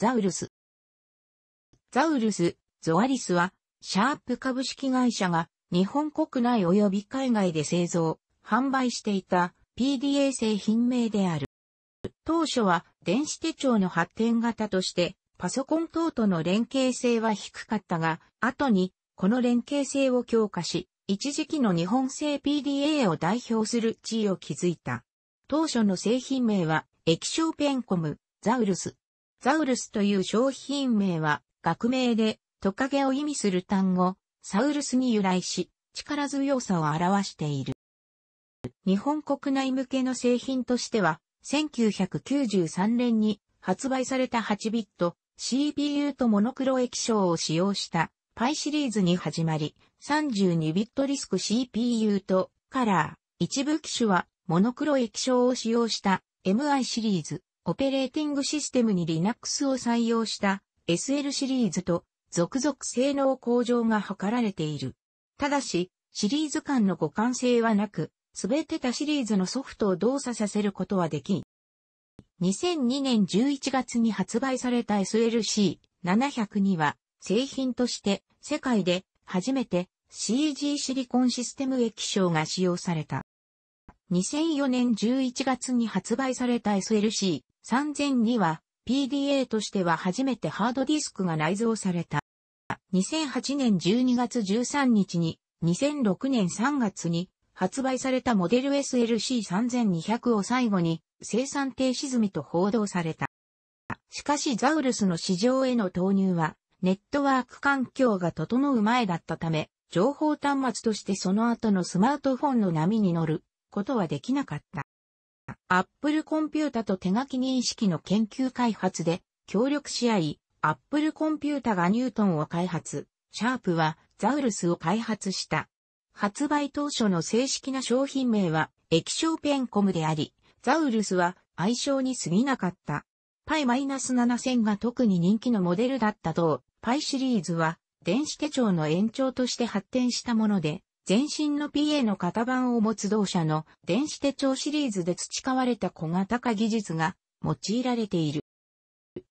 ザウルス。ザウルス、ゾアリスは、シャープ株式会社が日本国内及び海外で製造、販売していた PDA 製品名である。当初は電子手帳の発展型としてパソコン等との連携性は低かったが、後にこの連携性を強化し、一時期の日本製 PDA を代表する地位を築いた。当初の製品名は液晶ペンコム、ザウルス。ザウルスという商品名は、学名で、トカゲを意味する単語、サウルスに由来し、力強さを表している。日本国内向けの製品としては、1993年に発売された8ビット CPU とモノクロ液晶を使用したパイシリーズに始まり、32ビットリスク CPU とカラー、一部機種はモノクロ液晶を使用した MI シリーズ、オペレーティングシステムに Linux を採用した SL シリーズと続々性能向上が図られている。ただし、シリーズ間の互換性はなく、すべて他シリーズのソフトを動作させることはできん。2002年11月に発売された SLC700 には、製品として世界で初めて CG シリコンシステム液晶が使用された。2004年11月に発売された SLC3002 は PDA としては初めてハードディスクが内蔵された。2008年12月13日に2006年3月に発売されたモデル SLC3200 を最後に生産停止済みと報道された。しかしザウルスの市場への投入はネットワーク環境が整う前だったため、情報端末としてその後のスマートフォンの波に乗ることはできなかった。アップルコンピュータと手書き認識の研究開発で協力し合い、アップルコンピュータがニュートンを開発、シャープはザウルスを開発した。発売当初の正式な商品名は液晶ペンコムであり、ザウルスは愛称に過ぎなかった。パイ -7000 が特に人気のモデルだったと、パイシリーズは電子手帳の延長として発展したもので、全身の PA の型番を持つ同社の電子手帳シリーズで培われた小型化技術が用いられている。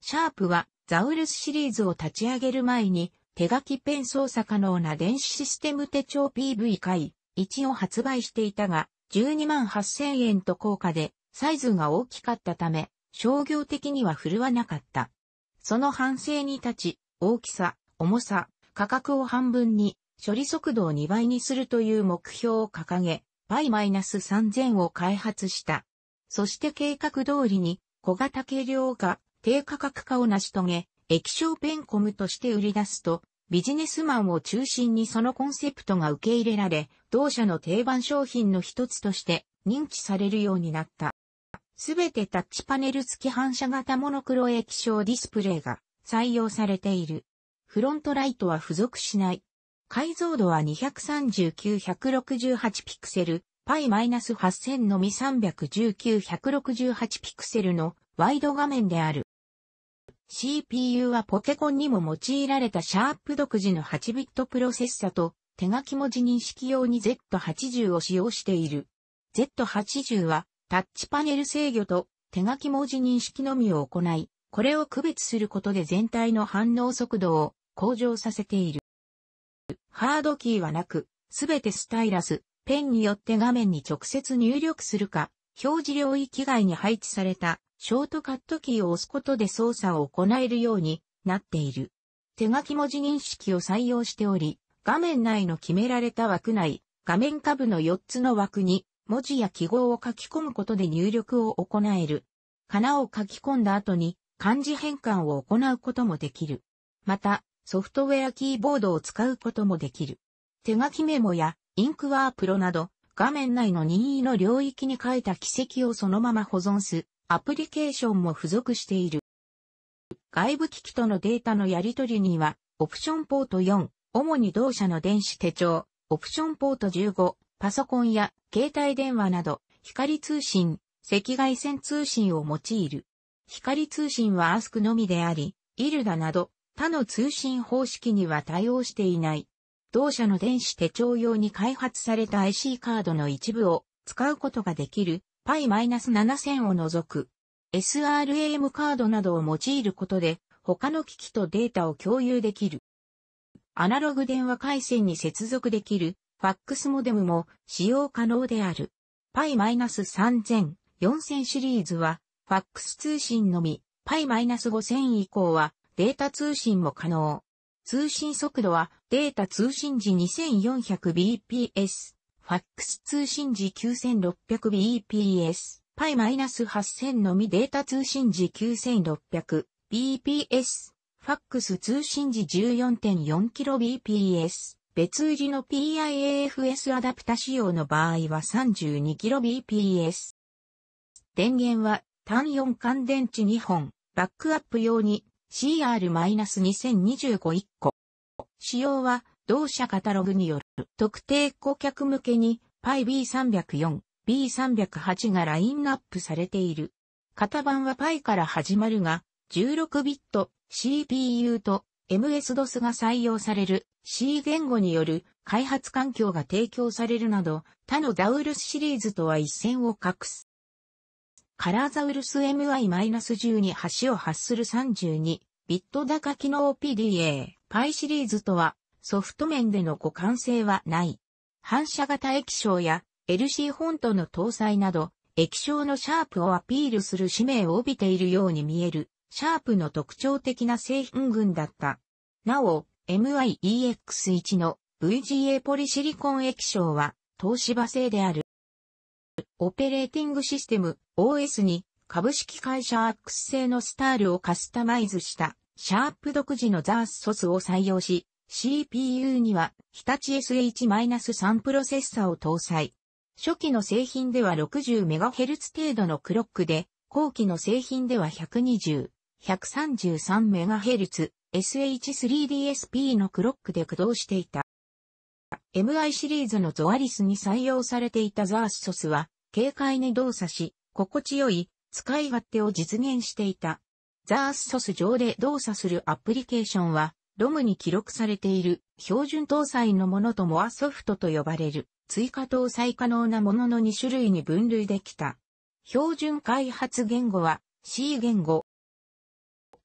シャープはザウルスシリーズを立ち上げる前に手書きペン操作可能な電子システム手帳 PV 回1を発売していたが12万8000円と高価でサイズが大きかったため商業的には振るわなかった。その反省に立ち大きさ、重さ、価格を半分に処理速度を2倍にするという目標を掲げ、Pi-3000 を開発した。そして計画通りに小型軽量化、低価格化を成し遂げ、液晶ペンコムとして売り出すと、ビジネスマンを中心にそのコンセプトが受け入れられ、同社の定番商品の一つとして認知されるようになった。すべてタッチパネル付き反射型モノクロ液晶ディスプレイが採用されている。フロントライトは付属しない解像度は239-168ピクセル、π-8000 のみ319-168ピクセルのワイド画面である。CPU はポケコンにも用いられたシャープ独自の8ビットプロセッサと手書き文字認識用に Z80 を使用している。Z80 はタッチパネル制御と手書き文字認識のみを行い、これを区別することで全体の反応速度を向上させている。ハードキーはなく、すべてスタイラス、ペンによって画面に直接入力するか、表示領域外に配置されたショートカットキーを押すことで操作を行えるようになっている。手書き文字認識を採用しており、画面内の決められた枠内、画面下部の4つの枠に文字や記号を書き込むことで入力を行える。かなを書き込んだ後に漢字変換を行うこともできる。また、ソフトウェアキーボードを使うこともできる。手書きメモやインクワープロなど画面内の任意の領域に書いた軌跡をそのまま保存すアプリケーションも付属している。外部機器とのデータのやり取りにはオプションポート4、主に同社の電子手帳、オプションポート15、パソコンや携帯電話など光通信、赤外線通信を用いる。光通信はアスクのみであり、イルダなど他の通信方式には対応していない。同社の電子手帳用に開発された IC カードの一部を使うことができる Pi-7000 を除く SRAM カードなどを用いることで他の機器とデータを共有できる。アナログ電話回線に接続できるファックスモデムも使用可能である。Pi-3000、4000シリーズはファックス通信のみ、Pi-5000 以降はデータ通信も可能。通信速度はデータ通信時 2400bps、ファックス通信時 9600bps、π-8000 のみデータ通信時 9600bps、ファックス通信時 14.4kbps、別売りの PIAFS アダプタ仕様の場合は 32kbps。電源は単4乾電池2本、バックアップ用に CR-2025 1個。仕様は、同社カタログによる、特定顧客向けに、Pi B304、B308 がラインナップされている。型番は Pi から始まるが、16ビット CPU と MS-DOS が採用される C 言語による開発環境が提供されるなど、他のダウルスシリーズとは一線を画す。カラーザウルス MI-10 に橋を発する32ビット高機能 PDA、パイシリーズとはソフト面での互換性はない。反射型液晶や LC フォントの搭載など、液晶のシャープをアピールする使命を帯びているように見える、シャープの特徴的な製品群だった。なお、MIEX1 の VGA ポリシリコン液晶は東芝製である。オペレーティングシステム OS に株式会社アックス製のスタールをカスタマイズしたシャープ独自のザースソスを採用し CPU には日立 SH-3 プロセッサを搭載。初期の製品では 60MHz 程度のクロックで、後期の製品では 120-133MHz SH3DSP のクロックで駆動していた。MI シリーズのゾアリスに採用されていたザースソスは、軽快に動作し、心地よい使い勝手を実現していた。ザースソス上で動作するアプリケーションは、ロムに記録されている標準搭載のものとモアソフトと呼ばれる追加搭載可能なものの2種類に分類できた。標準開発言語は C 言語。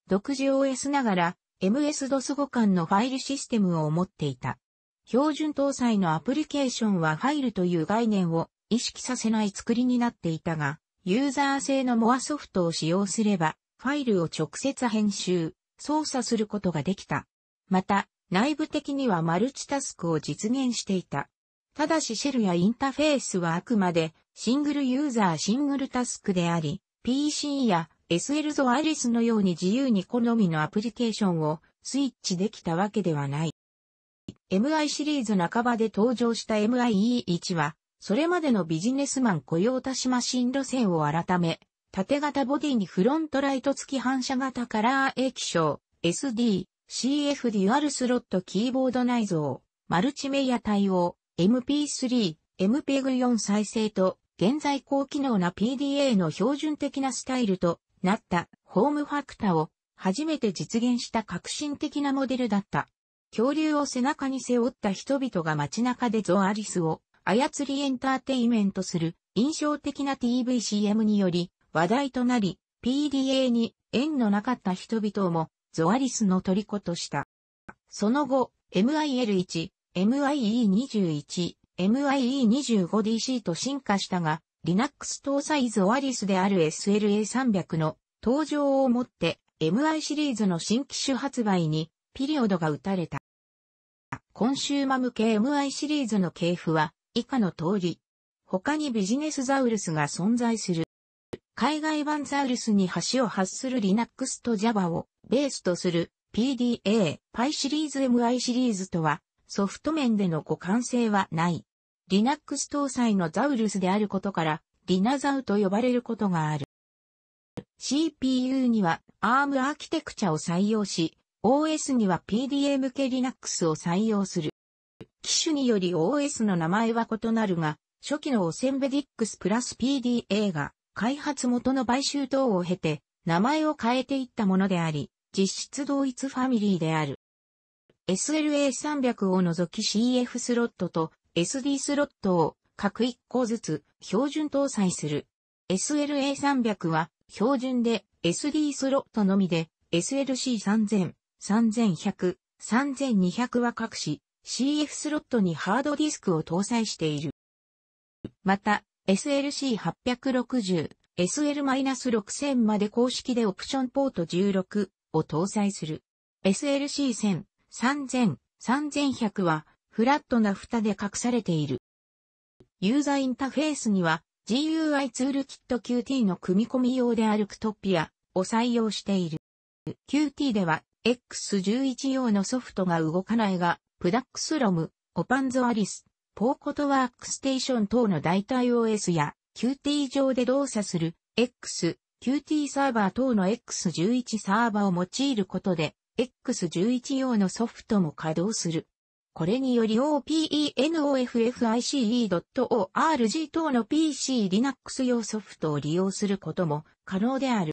独自 OS ながら MS-DOS 互換のファイルシステムを持っていた。標準搭載のアプリケーションはファイルという概念を意識させない作りになっていたが、ユーザー製のモアソフトを使用すれば、ファイルを直接編集、操作することができた。また、内部的にはマルチタスクを実現していた。ただしシェルやインターフェースはあくまでシングルユーザーシングルタスクであり、PC や SL ゾアリスのように自由に好みのアプリケーションをスイッチできたわけではない。MI シリーズ半ばで登場した MIE1 は、それまでのビジネスマン雇用足しマシン路線を改め、縦型ボディにフロントライト付き反射型カラー液晶、SD、CF デュアルスロットキーボード内蔵、マルチメイヤ対応、MP3、MPEG4 再生と、現在高機能な PDA の標準的なスタイルとなったホームファクターを初めて実現した革新的なモデルだった。恐竜を背中に背負った人々が街中でゾアリスを操りエンターテイメントする印象的な TVCM により話題となり PDA に縁のなかった人々もゾアリスの虜とした。その後 MIL1、MIE21、MIE25DC と進化したが Linux 搭載ゾアリスである SLA300 の登場をもって MI シリーズの新機種発売にピリオドが打たれた。コンシューマ向け MI シリーズの系譜は以下の通り。他にビジネスザウルスが存在する。海外版ザウルスに橋を発する Linux と Java をベースとする PDA、p i シリーズ MI シリーズとはソフト面での互換性はない。Linux 搭載のザウルスであることからリナザウと呼ばれることがある。CPU には ARM アーキテクチャを採用し、OS には PDA 向け Linux を採用する。機種により OS の名前は異なるが、初期のオセンベディックスプラス PDA が開発元の買収等を経て名前を変えていったものであり、実質同一ファミリーである。SLA300 を除き CF スロットと SD スロットを各1個ずつ標準搭載する。SLA300 は標準で SD スロットのみで SLC3000、3100、3200は各し、CF スロットにハードディスクを搭載している。また、SLC860、SL-6000 まで公式でオプションポート16を搭載する。SLC1000、3000、3100はフラットな蓋で隠されている。ユーザーインターフェースには GUI ツールキット QT の組み込み用であるクトピアを採用している。QT では X11 用のソフトが動かないが、プダックスロム、オパンゾアリス、ポーコトワークステーション等の代替 OS や QT 上で動作する X、QT サーバー等の X11 サーバーを用いることで、X11 用のソフトも稼働する。これにより OpenOFFICE.org 等の PC Linux 用ソフトを利用することも可能である。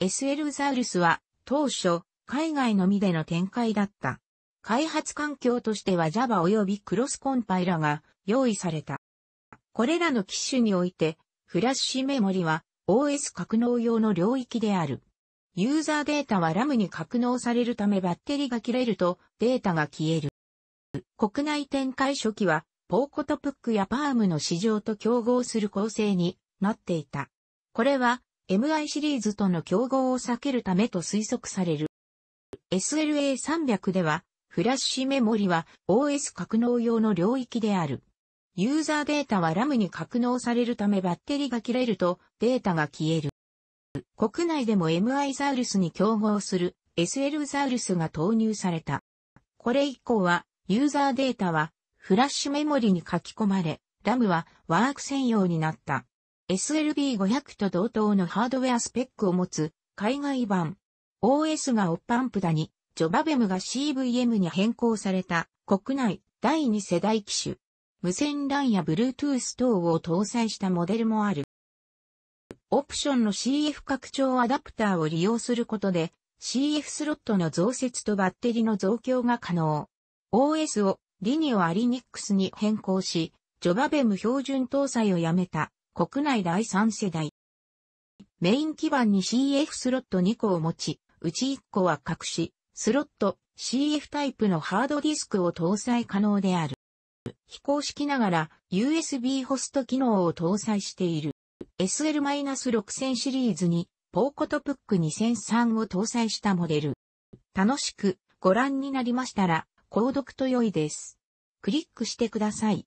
SL ザウルスは当初、海外のみでの展開だった。開発環境としては Java 及びクロスコンパイラが用意された。これらの機種において、フラッシュメモリは OS 格納用の領域である。ユーザーデータは RAM に格納されるためバッテリーが切れるとデータが消える。国内展開初期はポーコトプックやパームの市場と競合する構成になっていた。これは MI シリーズとの競合を避けるためと推測される。SLA300 では、フラッシュメモリは OS 格納用の領域である。ユーザーデータは RAM に格納されるためバッテリーが切れるとデータが消える。国内でも MI ザウルスに競合する SL ザウルスが投入された。これ以降はユーザーデータはフラッシュメモリに書き込まれ、RAM はワーク専用になった。SLB500 と同等のハードウェアスペックを持つ海外版。OS がオッパンプだに、ジョバベムが CVM に変更された国内第2世代機種。無線 LAN や Bluetooth 等を搭載したモデルもある。オプションの CF 拡張アダプターを利用することで CF スロットの増設とバッテリの増強が可能。OS をリニオアリニックスに変更し、ジョバベム標準搭載をやめた国内第3世代。メイン基板に CF スロット2個を持ち、うち1個は隠し、スロット CF タイプのハードディスクを搭載可能である。非公式ながら USB ホスト機能を搭載している。SL-6000 シリーズにポーコトプック2003を搭載したモデル。楽しくご覧になりましたら、購読と良いです。クリックしてください。